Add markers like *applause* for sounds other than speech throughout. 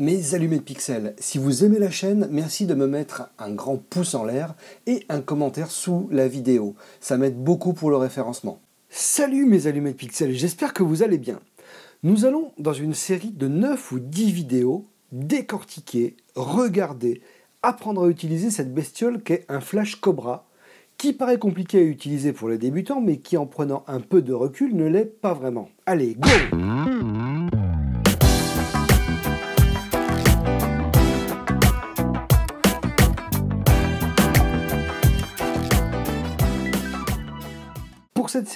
Mes allumés de pixels, si vous aimez la chaîne, merci de me mettre un grand pouce en l'air et un commentaire sous la vidéo. Ça m'aide beaucoup pour le référencement. Salut mes allumés de pixels, j'espère que vous allez bien. Nous allons, dans une série de 9 ou 10 vidéos, décortiquer, regarder, apprendre à utiliser cette bestiole qu'est un flash Cobra, qui paraît compliqué à utiliser pour les débutants, mais qui en prenant un peu de recul ne l'est pas vraiment. Allez, go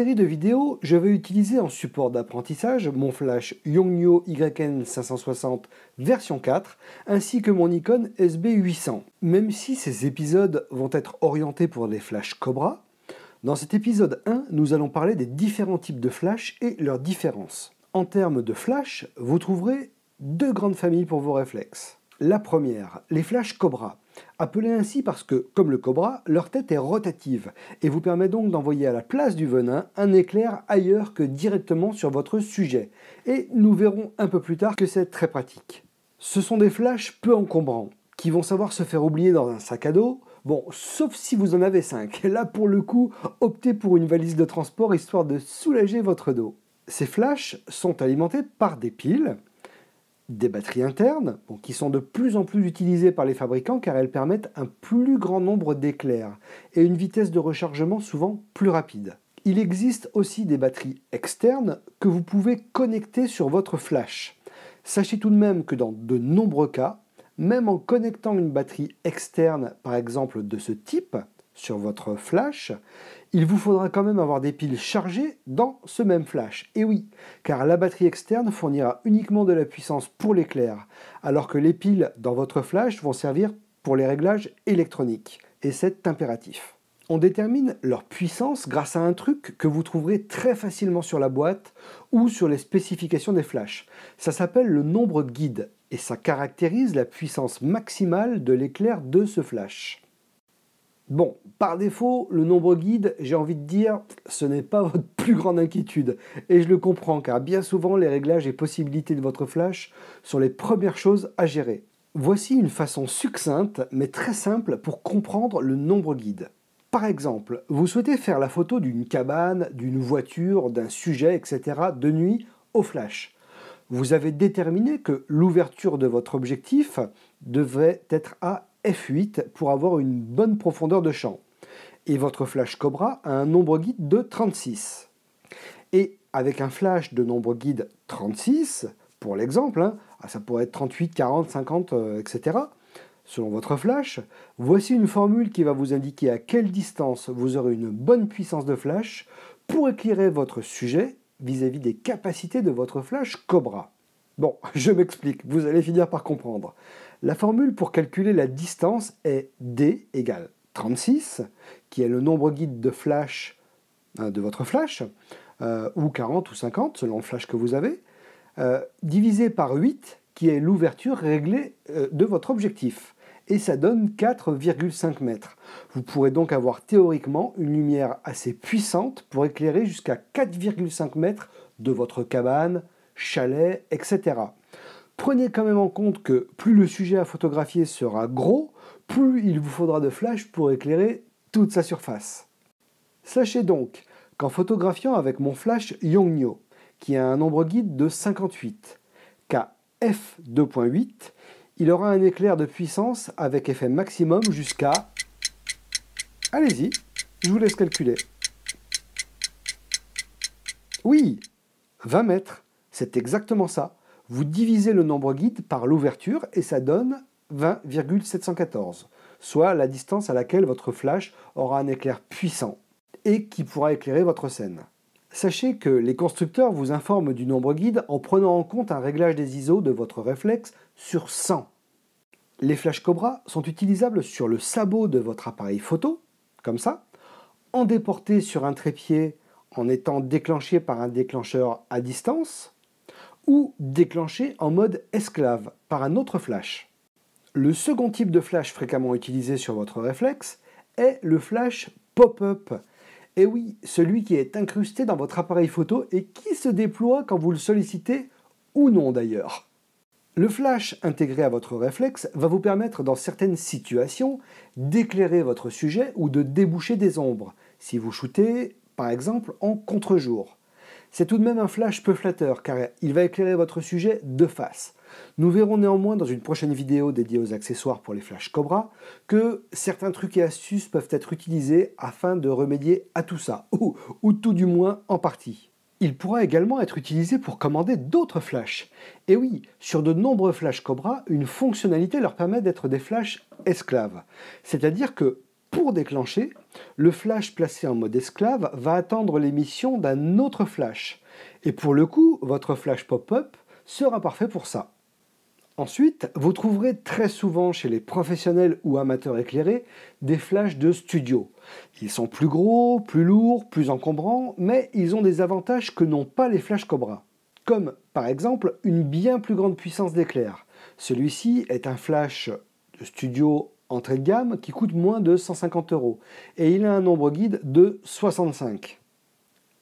série de vidéos, je vais utiliser en support d'apprentissage mon flash Yongnuo YN560 version 4 ainsi que mon Nikon SB800. Même si ces épisodes vont être orientés pour les flashs Cobra, dans cet épisode 1, nous allons parler des différents types de flash et leurs différences. En termes de flash, vous trouverez deux grandes familles pour vos réflexes. La première, les flashs Cobra. Appelés ainsi parce que, comme le cobra, leur tête est rotative et vous permet donc d'envoyer à la place du venin un éclair ailleurs que directement sur votre sujet. Et nous verrons un peu plus tard que c'est très pratique. Ce sont des flashs peu encombrants qui vont savoir se faire oublier dans un sac à dos, Bon, sauf si vous en avez 5. *laughs* Là, pour le coup, optez pour une valise de transport histoire de soulager votre dos. Ces flashs sont alimentés par des piles des batteries internes, qui sont de plus en plus utilisées par les fabricants car elles permettent un plus grand nombre d'éclairs et une vitesse de rechargement souvent plus rapide. Il existe aussi des batteries externes que vous pouvez connecter sur votre flash. Sachez tout de même que dans de nombreux cas, même en connectant une batterie externe, par exemple de ce type, sur votre flash, il vous faudra quand même avoir des piles chargées dans ce même flash. Et oui, car la batterie externe fournira uniquement de la puissance pour l'éclair, alors que les piles dans votre flash vont servir pour les réglages électroniques. Et c'est impératif. On détermine leur puissance grâce à un truc que vous trouverez très facilement sur la boîte ou sur les spécifications des flashs. Ça s'appelle le nombre guide et ça caractérise la puissance maximale de l'éclair de ce flash. Bon, par défaut, le nombre guide, j'ai envie de dire, ce n'est pas *laughs* votre plus grande inquiétude. Et je le comprends, car bien souvent, les réglages et possibilités de votre flash sont les premières choses à gérer. Voici une façon succincte, mais très simple, pour comprendre le nombre guide. Par exemple, vous souhaitez faire la photo d'une cabane, d'une voiture, d'un sujet, etc., de nuit, au flash. Vous avez déterminé que l'ouverture de votre objectif devrait être à f8 pour avoir une bonne profondeur de champ. Et votre flash Cobra a un nombre guide de 36. Et avec un flash de nombre guide 36, pour l'exemple, hein, ah, ça pourrait être 38, 40, 50, etc. Selon votre flash, voici une formule qui va vous indiquer à quelle distance vous aurez une bonne puissance de flash pour éclairer votre sujet vis à -vis des capacités de votre flash Cobra. Bon, *laughs* je m'explique, vous allez finir par comprendre. La formule pour calculer la distance est D égale 36, qui est le nombre guide de flash hein, de votre flash, euh, ou 40 ou 50 selon le flash que vous avez, euh, divisé par 8, qui est l'ouverture réglée euh, de votre objectif. Et ça donne 4,5 mètres. Vous pourrez donc avoir théoriquement une lumière assez puissante pour éclairer jusqu'à 4,5 mètres de votre cabane, chalet, etc. Prenez quand même en compte que plus le sujet à photographier sera gros, plus il vous faudra de flash pour éclairer toute sa surface. Sachez donc qu'en photographiant avec mon flash Yongnuo, qui a un nombre guide de 58, qu'à f2.8, il aura un éclair de puissance avec effet maximum jusqu'à... Allez-y, je vous laisse calculer. Oui, 20 mètres. C'est exactement ça. Vous divisez le nombre guide par l'ouverture et ça donne 20,714, soit la distance à laquelle votre flash aura un éclair puissant et qui pourra éclairer votre scène. Sachez que les constructeurs vous informent du nombre guide en prenant en compte un réglage des ISO de votre réflexe sur 100. Les flash Cobra sont utilisables sur le sabot de votre appareil photo, comme ça, en déporté sur un trépied en étant déclenché par un déclencheur à distance, ou déclenché en mode esclave par un autre flash. Le second type de flash fréquemment utilisé sur votre réflexe est le flash pop-up. Et eh oui, celui qui est incrusté dans votre appareil photo et qui se déploie quand vous le sollicitez ou non d'ailleurs. Le flash intégré à votre réflexe va vous permettre dans certaines situations d'éclairer votre sujet ou de déboucher des ombres, si vous shootez par exemple en contre-jour. C'est tout de même un flash peu flatteur car il va éclairer votre sujet de face. Nous verrons néanmoins dans une prochaine vidéo dédiée aux accessoires pour les flashs Cobra que certains trucs et astuces peuvent être utilisés afin de remédier à tout ça, ou, tout du moins en partie. Il pourra également être utilisé pour commander d'autres flashs. Et oui, sur de nombreux flashs Cobra, une fonctionnalité leur permet d'être des flashs esclaves. C'est-à-dire que pour déclencher, le flash placé en mode esclave va attendre l'émission d'un autre flash. Et pour le coup, votre flash pop-up sera parfait pour ça. Ensuite, vous trouverez très souvent chez les professionnels ou amateurs éclairés des flashs de studio. Ils sont plus gros, plus lourds, plus encombrants, mais ils ont des avantages que n'ont pas les flashs Cobra. Comme par exemple une bien plus grande puissance d'éclair. Celui-ci est un flash de studio entrée de gamme qui coûte moins de 150 euros. Et il a un nombre guide de 65.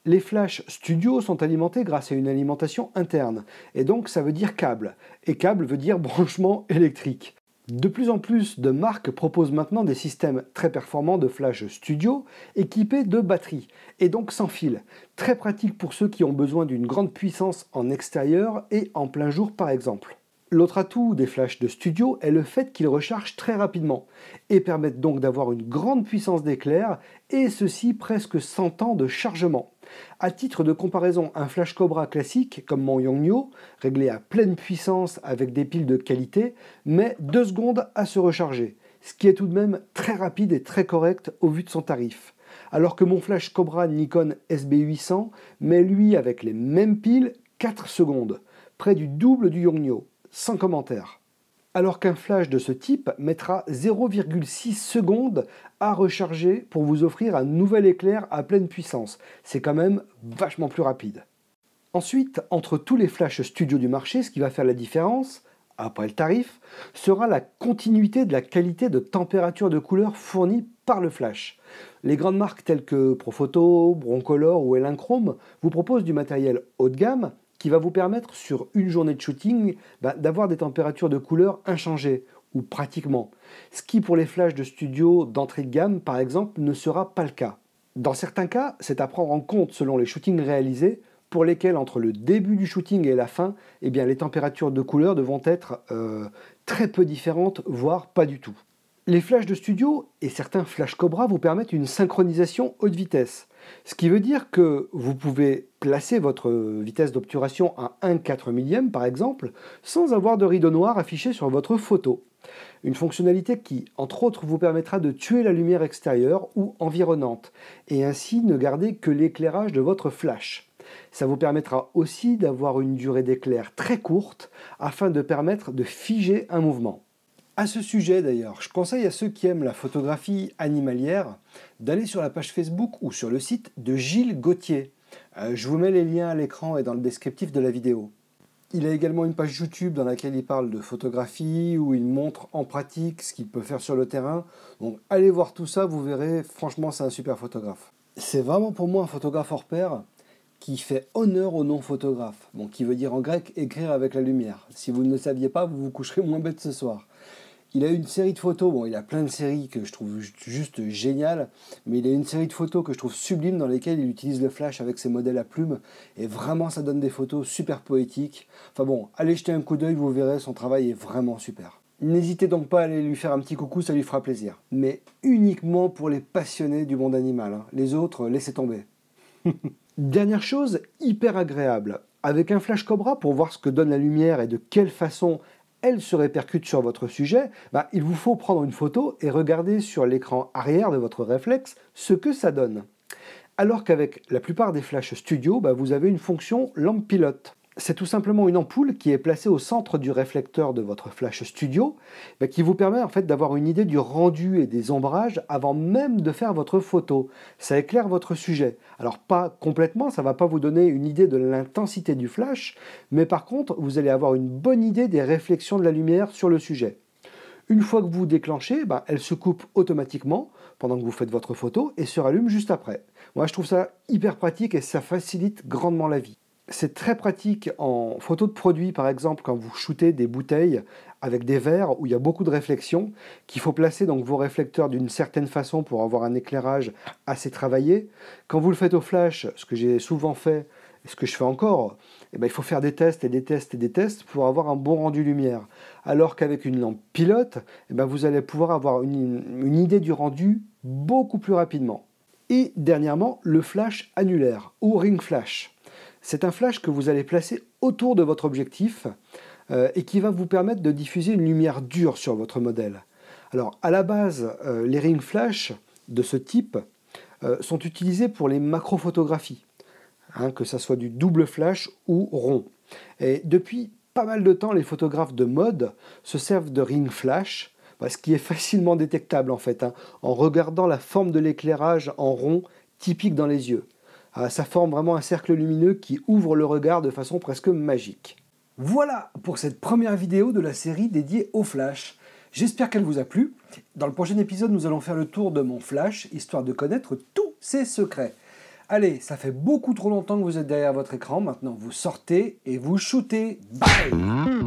Les Flash Studio sont alimentés grâce à une alimentation interne, et donc ça veut dire câble, et câble veut dire branchement électrique. De plus en plus de marques proposent maintenant des systèmes très performants de flash studio équipés de batteries et donc sans fil, très pratique pour ceux qui ont besoin d'une grande puissance en extérieur et en plein jour par exemple. L'autre atout des flashs de studio est le fait qu'ils rechargent très rapidement et permettent donc d'avoir une grande puissance d'éclair et ceci presque 100 ans de chargement. A titre de comparaison, un flash Cobra classique comme mon Yongyo, réglé à pleine puissance avec des piles de qualité, met 2 secondes à se recharger, ce qui est tout de même très rapide et très correct au vu de son tarif alors que mon flash Cobra Nikon SB800 met lui avec les mêmes piles 4 secondes, près du double du Yongnuo sans commentaire. Alors qu'un flash de ce type mettra 0,6 secondes à recharger pour vous offrir un nouvel éclair à pleine puissance. C'est quand même vachement plus rapide. Ensuite, entre tous les flashs studio du marché, ce qui va faire la différence, après le tarif, sera la continuité de la qualité de température de couleur fournie par le flash. Les grandes marques telles que Profoto, Broncolor ou Elinchrome vous proposent du matériel haut de gamme qui va vous permettre sur une journée de shooting bah, d'avoir des températures de couleur inchangées ou pratiquement. Ce qui pour les flashs de studio d'entrée de gamme par exemple ne sera pas le cas. Dans certains cas, c'est à prendre en compte selon les shootings réalisés pour lesquels entre le début du shooting et la fin, eh bien, les températures de couleur devront être euh, très peu différentes, voire pas du tout. Les flashs de studio et certains flash Cobra vous permettent une synchronisation haute vitesse. Ce qui veut dire que vous pouvez placer votre vitesse d'obturation à 1,4 millième par exemple, sans avoir de rideau noir affiché sur votre photo. Une fonctionnalité qui, entre autres, vous permettra de tuer la lumière extérieure ou environnante, et ainsi ne garder que l'éclairage de votre flash. Ça vous permettra aussi d'avoir une durée d'éclair très courte afin de permettre de figer un mouvement. À ce sujet d'ailleurs, je conseille à ceux qui aiment la photographie animalière d'aller sur la page Facebook ou sur le site de Gilles Gauthier. Euh, je vous mets les liens à l'écran et dans le descriptif de la vidéo. Il a également une page YouTube dans laquelle il parle de photographie, où il montre en pratique ce qu'il peut faire sur le terrain. Donc allez voir tout ça, vous verrez, franchement c'est un super photographe. C'est vraiment pour moi un photographe hors pair qui fait honneur au nom photographe, bon, qui veut dire en grec écrire avec la lumière. Si vous ne le saviez pas, vous vous coucherez moins bête ce soir. Il a une série de photos, bon, il a plein de séries que je trouve juste géniales, mais il a une série de photos que je trouve sublime, dans lesquelles il utilise le flash avec ses modèles à plumes, et vraiment ça donne des photos super poétiques. Enfin bon, allez jeter un coup d'œil, vous verrez, son travail est vraiment super. N'hésitez donc pas à aller lui faire un petit coucou, ça lui fera plaisir. Mais uniquement pour les passionnés du monde animal, hein. les autres, laissez tomber. *laughs* Dernière chose, hyper agréable. Avec un flash cobra pour voir ce que donne la lumière et de quelle façon elle se répercute sur votre sujet, bah, il vous faut prendre une photo et regarder sur l'écran arrière de votre réflexe ce que ça donne. Alors qu'avec la plupart des flashs Studio, bah, vous avez une fonction lampe pilote c'est tout simplement une ampoule qui est placée au centre du réflecteur de votre flash studio, bah, qui vous permet en fait d'avoir une idée du rendu et des ombrages avant même de faire votre photo. Ça éclaire votre sujet. Alors pas complètement, ça ne va pas vous donner une idée de l'intensité du flash, mais par contre, vous allez avoir une bonne idée des réflexions de la lumière sur le sujet. Une fois que vous déclenchez, bah, elle se coupe automatiquement pendant que vous faites votre photo et se rallume juste après. Moi, je trouve ça hyper pratique et ça facilite grandement la vie c'est très pratique en photo de produit, par exemple, quand vous shootez des bouteilles avec des verres où il y a beaucoup de réflexions, qu'il faut placer donc vos réflecteurs d'une certaine façon pour avoir un éclairage assez travaillé. Quand vous le faites au flash, ce que j'ai souvent fait, et ce que je fais encore, eh ben, il faut faire des tests et des tests et des tests pour avoir un bon rendu lumière. Alors qu'avec une lampe pilote, eh ben, vous allez pouvoir avoir une idée du rendu beaucoup plus rapidement. Et dernièrement, le flash annulaire ou ring flash. C'est un flash que vous allez placer autour de votre objectif euh, et qui va vous permettre de diffuser une lumière dure sur votre modèle. Alors à la base, euh, les ring flash de ce type euh, sont utilisés pour les macrophotographies, hein, que ce soit du double flash ou rond. Et depuis pas mal de temps, les photographes de mode se servent de ring flash, bah, ce qui est facilement détectable en fait, hein, en regardant la forme de l'éclairage en rond typique dans les yeux. Euh, ça forme vraiment un cercle lumineux qui ouvre le regard de façon presque magique. Voilà pour cette première vidéo de la série dédiée au flash. J'espère qu'elle vous a plu. Dans le prochain épisode, nous allons faire le tour de mon flash, histoire de connaître tous ses secrets. Allez, ça fait beaucoup trop longtemps que vous êtes derrière votre écran, maintenant vous sortez et vous shootez. Bye